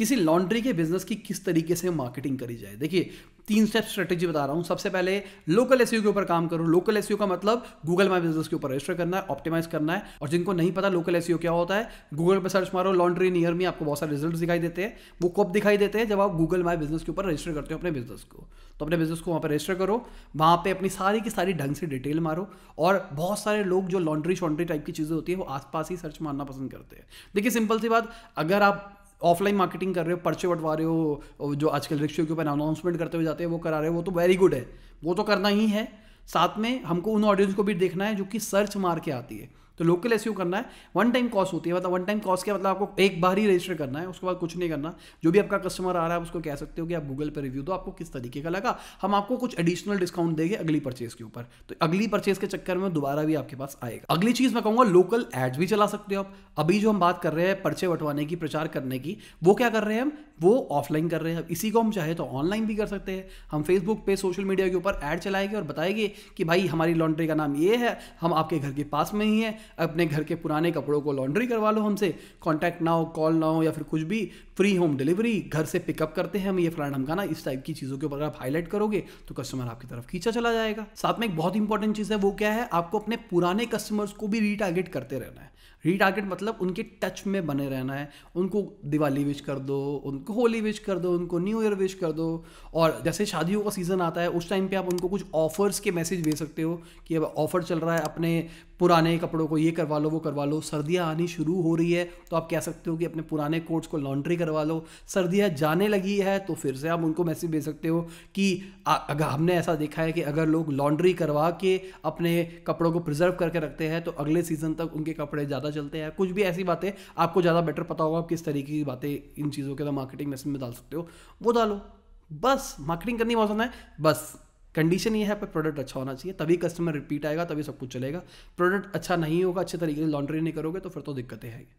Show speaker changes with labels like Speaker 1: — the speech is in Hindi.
Speaker 1: किसी लॉन्ड्री के बिजनेस की किस तरीके से मार्केटिंग करी जाए देखिए तीन स्टेप स्ट्रेटेजी बता रहा हूँ सबसे पहले लोकल एस e के ऊपर काम करो लोकल एस e का मतलब गूगल माई बिजनेस के ऊपर रजिस्टर करना है ऑप्टिमाइज करना है और जिनको नहीं पता लोकल एस e क्या होता है गूगल पर सर्च मारो लॉन्ड्री नियर मी आपको बहुत सारे रिजल्ट दिखाई देते हैं वो कब दिखाई देते हैं जब आप गूगल माई बिजनेस के ऊपर रजिस्टर करते हो अपने बिजनेस को तो अपने बिजनेस को वहाँ पर रजिस्टर करो वहाँ पर अपनी सारी की सारी ढंग से डिटेल मारो और बहुत सारे लोग जो लॉन्ड्री शॉन्ड्री टाइप की चीज़ें होती है वो आसपास ही सर्च मारना पसंद करते हैं देखिए सिंपल सी बात अगर आप ऑफलाइन मार्केटिंग कर रहे हो पर्चे बंटवा रहे हो जो आजकल रिक्शे के ऊपर अनाउंसमेंट करते हुए जाते हैं वो करा रहे हो वो तो वेरी गुड है वो तो करना ही है साथ में हमको उन ऑडियंस को भी देखना है जो कि सर्च मार के आती है तो लोकल एस करना है वन टाइम कॉस्ट होती है मतलब वन टाइम कॉस्ट क्या मतलब आपको एक बार ही रजिस्टर करना है उसके बाद कुछ नहीं करना जो भी आपका कस्टमर आ रहा है उसको कह सकते हो कि आप गूगल पर रिव्यू दो आपको किस तरीके का लगा हम आपको कुछ एडिशनल डिस्काउंट देंगे अगली परचेज के ऊपर तो अगली परचेज के चक्कर में दोबारा भी आपके पास आएगा अगली चीज मैं कहूँगा लोकल एड्स भी चला सकते हो आप अभी जो हम बात कर रहे हैं पर्चे बंटवाने की प्रचार करने की वो क्या कर रहे हैं हम वो ऑफलाइन कर रहे हैं इसी को हम चाहे तो ऑनलाइन भी कर सकते हैं हम फेसबुक पे सोशल मीडिया के ऊपर ऐड चलाएंगे और बताएंगे कि भाई हमारी लॉन्ड्री का नाम ये है हम आपके घर के पास में ही है अपने घर के पुराने कपड़ों को लॉन्ड्री करवा लो हमसे कॉन्टैक्ट ना हो कॉल ना हो या फिर कुछ भी फ्री होम डिलीवरी घर से पिकअप करते हैं हम ये फलाना ढमकाना इस टाइप की चीज़ों के ऊपर आप हाईलाइट करोगे तो कस्टमर आपकी तरफ खींचा चला जाएगा साथ में एक बहुत इंपॉर्टेंट चीज़ है वो क्या है आपको अपने पुराने कस्टमर्स को भी रीटारगेट करते रहना है रीटारगेट मतलब उनके टच में बने रहना है उनको दिवाली विश कर दो उनको होली विश कर दो उनको न्यू ईयर विश कर दो और जैसे शादियों का सीज़न आता है उस टाइम पे आप उनको कुछ ऑफर्स के मैसेज भेज सकते हो कि अब ऑफर चल रहा है अपने पुराने कपड़ों को ये करवा लो वो करवा लो सर्दियाँ आनी शुरू हो रही है तो आप कह सकते हो कि अपने पुराने कोट्स को लॉन्ड्री करवा लो सर्दियाँ जाने लगी है तो फिर से आप उनको मैसेज भेज सकते हो कि अगर हमने ऐसा देखा है कि अगर लोग लॉन्ड्री करवा के अपने कपड़ों को प्रिजर्व करके रखते हैं तो अगले सीज़न तक उनके कपड़े ज़्यादा चलते हैं कुछ भी ऐसी बातें आपको ज़्यादा बेटर पता होगा आप किस तरीके की बातें इन चीज़ों के अंदर मार्केटिंग मैसेज में डाल सकते हो वो डालो बस मार्केटिंग करनी बहुत आसान है बस कंडीशन ये है पर प्रोडक्ट अच्छा होना चाहिए तभी कस्टमर रिपीट आएगा तभी सब कुछ चलेगा प्रोडक्ट अच्छा नहीं होगा अच्छे तरीके से लॉन्ड्री नहीं करोगे तो फिर तो दिक्कतें हैं